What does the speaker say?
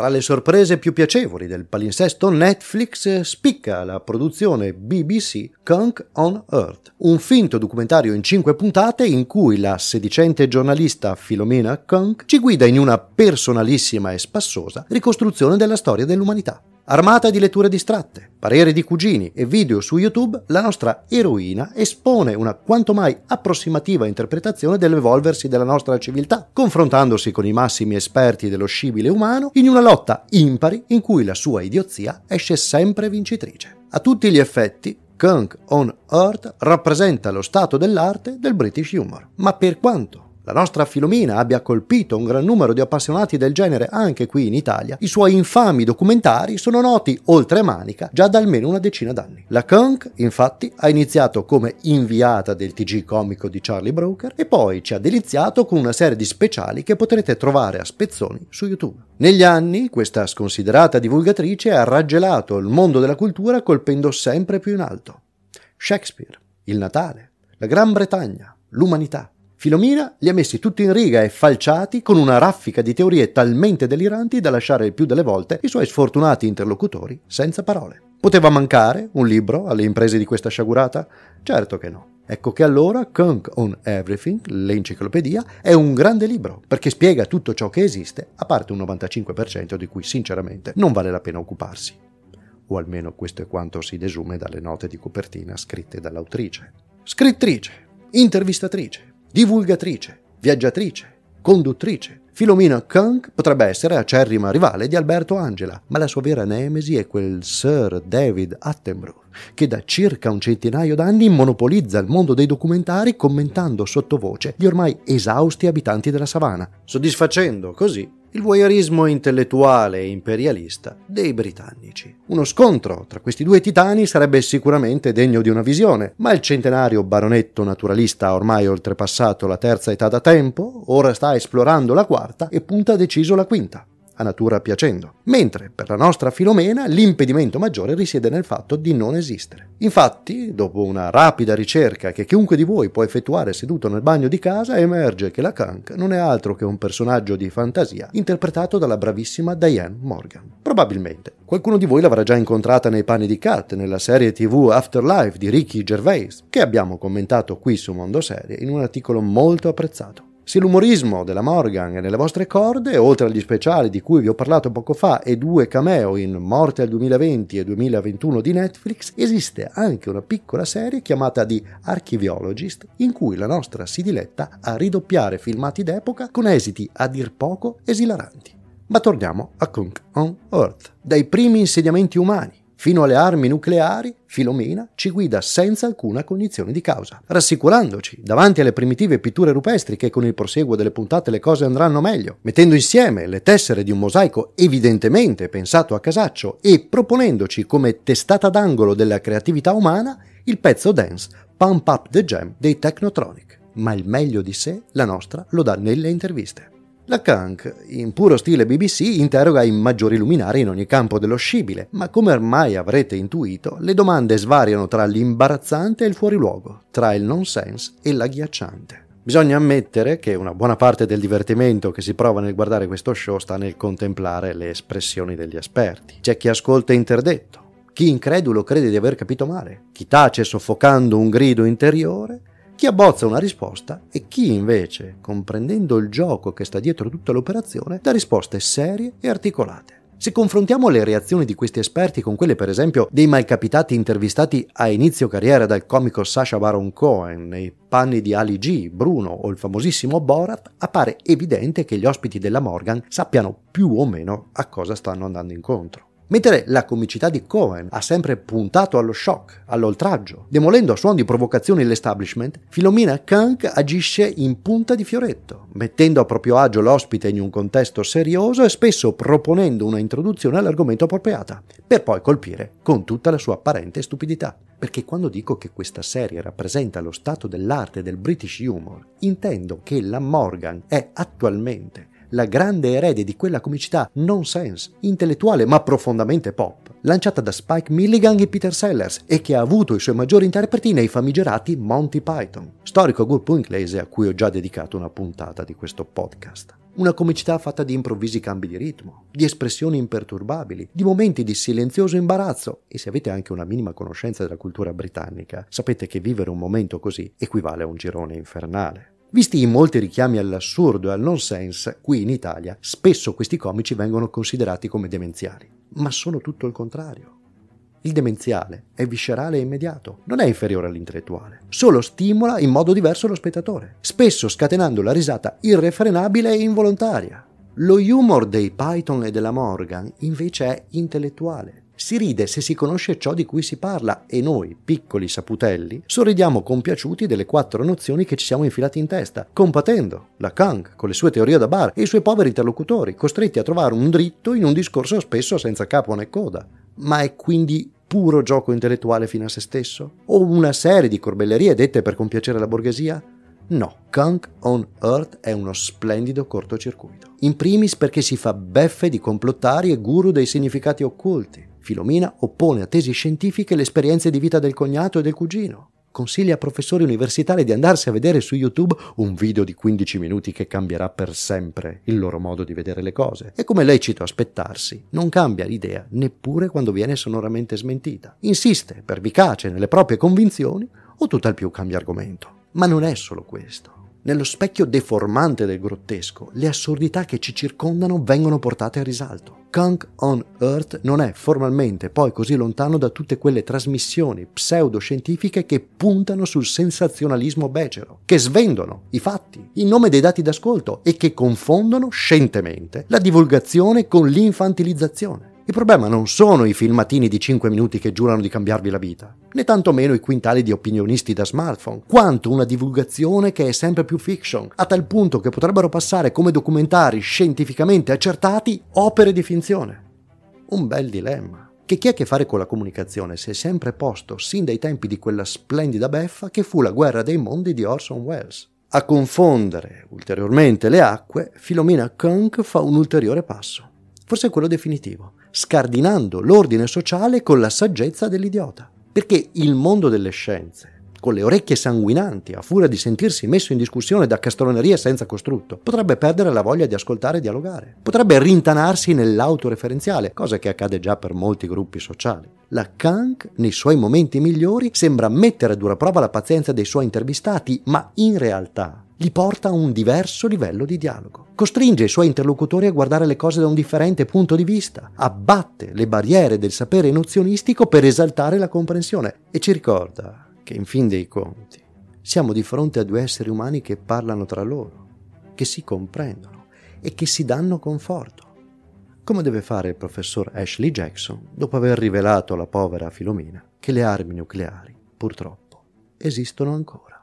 Tra le sorprese più piacevoli del palinsesto Netflix eh, spicca la produzione BBC Kunk on Earth, un finto documentario in cinque puntate in cui la sedicente giornalista Filomena Kunk ci guida in una personalissima e spassosa ricostruzione della storia dell'umanità. Armata di letture distratte, pareri di cugini e video su YouTube, la nostra eroina espone una quanto mai approssimativa interpretazione dell'evolversi della nostra civiltà, confrontandosi con i massimi esperti dello scibile umano in una lotta impari in cui la sua idiozia esce sempre vincitrice. A tutti gli effetti, Kunk on Earth rappresenta lo stato dell'arte del British humor. Ma per quanto la nostra Filomina abbia colpito un gran numero di appassionati del genere anche qui in Italia, i suoi infami documentari sono noti oltre Manica già da almeno una decina d'anni. La Kunk, infatti, ha iniziato come inviata del TG comico di Charlie Broker e poi ci ha deliziato con una serie di speciali che potrete trovare a spezzoni su YouTube. Negli anni, questa sconsiderata divulgatrice ha raggelato il mondo della cultura colpendo sempre più in alto. Shakespeare, il Natale, la Gran Bretagna, l'umanità Filomina li ha messi tutti in riga e falciati con una raffica di teorie talmente deliranti da lasciare il più delle volte i suoi sfortunati interlocutori senza parole. Poteva mancare un libro alle imprese di questa sciagurata? Certo che no. Ecco che allora Kunk on Everything, l'enciclopedia, è un grande libro, perché spiega tutto ciò che esiste, a parte un 95% di cui sinceramente non vale la pena occuparsi. O almeno questo è quanto si desume dalle note di copertina scritte dall'autrice. Scrittrice, intervistatrice, divulgatrice, viaggiatrice, conduttrice. Filomena Kunk potrebbe essere acerrima rivale di Alberto Angela, ma la sua vera nemesi è quel Sir David Attenborough, che da circa un centinaio d'anni monopolizza il mondo dei documentari commentando sottovoce gli ormai esausti abitanti della savana, soddisfacendo così il voyeurismo intellettuale e imperialista dei britannici. Uno scontro tra questi due titani sarebbe sicuramente degno di una visione, ma il centenario baronetto naturalista ha ormai oltrepassato la terza età da tempo, ora sta esplorando la quarta e punta deciso la quinta a natura piacendo, mentre per la nostra Filomena l'impedimento maggiore risiede nel fatto di non esistere. Infatti, dopo una rapida ricerca che chiunque di voi può effettuare seduto nel bagno di casa, emerge che la Kank non è altro che un personaggio di fantasia interpretato dalla bravissima Diane Morgan. Probabilmente qualcuno di voi l'avrà già incontrata nei panni di Kat nella serie TV Afterlife di Ricky Gervais, che abbiamo commentato qui su Mondo Serie in un articolo molto apprezzato. Se l'umorismo della Morgan è nelle vostre corde, oltre agli speciali di cui vi ho parlato poco fa e due cameo in Morte al 2020 e 2021 di Netflix, esiste anche una piccola serie chiamata The Archiviologist, in cui la nostra si diletta a ridoppiare filmati d'epoca con esiti a dir poco esilaranti. Ma torniamo a Kunk on Earth, dai primi insediamenti umani fino alle armi nucleari, Filomena ci guida senza alcuna cognizione di causa, rassicurandoci davanti alle primitive pitture rupestri che con il proseguo delle puntate le cose andranno meglio, mettendo insieme le tessere di un mosaico evidentemente pensato a casaccio e proponendoci come testata d'angolo della creatività umana il pezzo dance Pump Up the Jam dei Technotronic. Ma il meglio di sé la nostra lo dà nelle interviste. La Kank, in puro stile BBC, interroga i maggiori luminari in ogni campo dello scibile, ma come ormai avrete intuito, le domande svariano tra l'imbarazzante e il fuoriluogo, tra il nonsense e l'agghiacciante. Bisogna ammettere che una buona parte del divertimento che si prova nel guardare questo show sta nel contemplare le espressioni degli esperti. C'è chi ascolta interdetto, chi incredulo crede di aver capito male, chi tace soffocando un grido interiore chi abbozza una risposta e chi invece, comprendendo il gioco che sta dietro tutta l'operazione, dà risposte serie e articolate. Se confrontiamo le reazioni di questi esperti con quelle, per esempio, dei malcapitati intervistati a inizio carriera dal comico Sasha Baron Cohen nei panni di Ali G, Bruno o il famosissimo Borat, appare evidente che gli ospiti della Morgan sappiano più o meno a cosa stanno andando incontro. Mentre la comicità di Cohen ha sempre puntato allo shock, all'oltraggio, demolendo a suon di provocazioni l'establishment, Filomena Kank agisce in punta di fioretto, mettendo a proprio agio l'ospite in un contesto serioso e spesso proponendo una introduzione all'argomento appropriata, per poi colpire con tutta la sua apparente stupidità. Perché quando dico che questa serie rappresenta lo stato dell'arte del British humor, intendo che la Morgan è attualmente la grande erede di quella comicità nonsense, intellettuale ma profondamente pop, lanciata da Spike Milligan e Peter Sellers e che ha avuto i suoi maggiori interpreti nei famigerati Monty Python, storico gruppo inglese a cui ho già dedicato una puntata di questo podcast. Una comicità fatta di improvvisi cambi di ritmo, di espressioni imperturbabili, di momenti di silenzioso imbarazzo e se avete anche una minima conoscenza della cultura britannica, sapete che vivere un momento così equivale a un girone infernale. Visti i molti richiami all'assurdo e al nonsense, qui in Italia spesso questi comici vengono considerati come demenziali, ma sono tutto il contrario. Il demenziale è viscerale e immediato, non è inferiore all'intellettuale, solo stimola in modo diverso lo spettatore, spesso scatenando la risata irrefrenabile e involontaria. Lo humor dei Python e della Morgan invece è intellettuale, si ride se si conosce ciò di cui si parla e noi, piccoli saputelli, sorridiamo compiaciuti delle quattro nozioni che ci siamo infilati in testa, compatendo la Lacan con le sue teorie da bar e i suoi poveri interlocutori, costretti a trovare un dritto in un discorso spesso senza capo né coda. Ma è quindi puro gioco intellettuale fino a se stesso? O una serie di corbellerie dette per compiacere la borghesia? No, Kunk on Earth è uno splendido cortocircuito. In primis perché si fa beffe di complottari e guru dei significati occulti. Filomina oppone a tesi scientifiche le esperienze di vita del cognato e del cugino. Consiglia a professori universitari di andarsi a vedere su YouTube un video di 15 minuti che cambierà per sempre il loro modo di vedere le cose. E come lecito aspettarsi, non cambia l'idea neppure quando viene sonoramente smentita. Insiste, pervicace nelle proprie convinzioni, o tutt'al più cambia argomento. Ma non è solo questo nello specchio deformante del grottesco, le assurdità che ci circondano vengono portate a risalto. Kunk on Earth non è formalmente poi così lontano da tutte quelle trasmissioni pseudoscientifiche che puntano sul sensazionalismo becero, che svendono i fatti in nome dei dati d'ascolto e che confondono scientemente la divulgazione con l'infantilizzazione. Il problema non sono i filmatini di 5 minuti che giurano di cambiarvi la vita, né tantomeno i quintali di opinionisti da smartphone, quanto una divulgazione che è sempre più fiction, a tal punto che potrebbero passare come documentari scientificamente accertati opere di finzione. Un bel dilemma che chi ha a che fare con la comunicazione si è sempre posto sin dai tempi di quella splendida beffa che fu la guerra dei mondi di Orson Welles. A confondere ulteriormente le acque, Filomena Kunk fa un ulteriore passo, forse quello definitivo, scardinando l'ordine sociale con la saggezza dell'idiota. Perché il mondo delle scienze con le orecchie sanguinanti a furia di sentirsi messo in discussione da castronerie senza costrutto, potrebbe perdere la voglia di ascoltare e dialogare. Potrebbe rintanarsi nell'autoreferenziale, cosa che accade già per molti gruppi sociali. La Kank, nei suoi momenti migliori, sembra mettere a dura prova la pazienza dei suoi intervistati, ma in realtà li porta a un diverso livello di dialogo. Costringe i suoi interlocutori a guardare le cose da un differente punto di vista, abbatte le barriere del sapere nozionistico per esaltare la comprensione e ci ricorda perché in fin dei conti siamo di fronte a due esseri umani che parlano tra loro, che si comprendono e che si danno conforto. Come deve fare il professor Ashley Jackson dopo aver rivelato alla povera Filomena che le armi nucleari, purtroppo, esistono ancora.